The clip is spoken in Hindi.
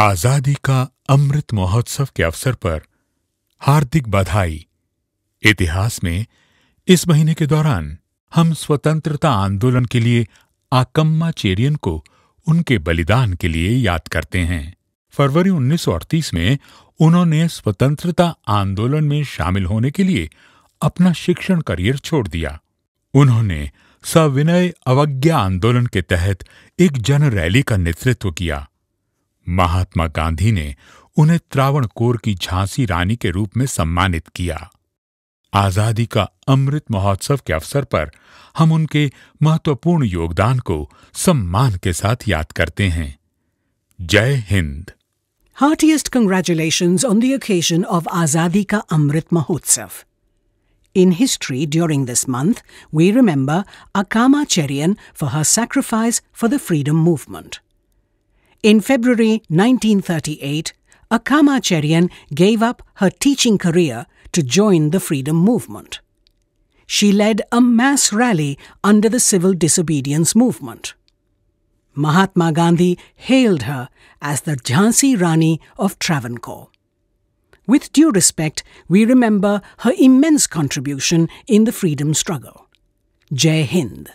आजादी का अमृत महोत्सव के अवसर पर हार्दिक बधाई इतिहास में इस महीने के दौरान हम स्वतंत्रता आंदोलन के लिए आकम्मा चेरियन को उनके बलिदान के लिए याद करते हैं फरवरी 1938 में उन्होंने स्वतंत्रता आंदोलन में शामिल होने के लिए अपना शिक्षण करियर छोड़ दिया उन्होंने सविनय अवज्ञा आंदोलन के तहत एक जन रैली का नेतृत्व किया महात्मा गांधी ने उन्हें त्रावण कोर की झांसी रानी के रूप में सम्मानित किया आजादी का अमृत महोत्सव के अवसर पर हम उनके महत्वपूर्ण योगदान को सम्मान के साथ याद करते हैं जय हिंद heartiest congratulations on the occasion of Azadi ka अमृत महोत्सव In history, during this month, we remember Akama Cherian for her sacrifice for the freedom movement. In February 1938, Cherian gave up her teaching career to join the freedom movement. She led a mass rally under the civil disobedience movement. Mahatma Gandhi hailed her as the Jhansi Rani of Travancore. With due respect, we remember her immense contribution in the freedom struggle. Jai Hind.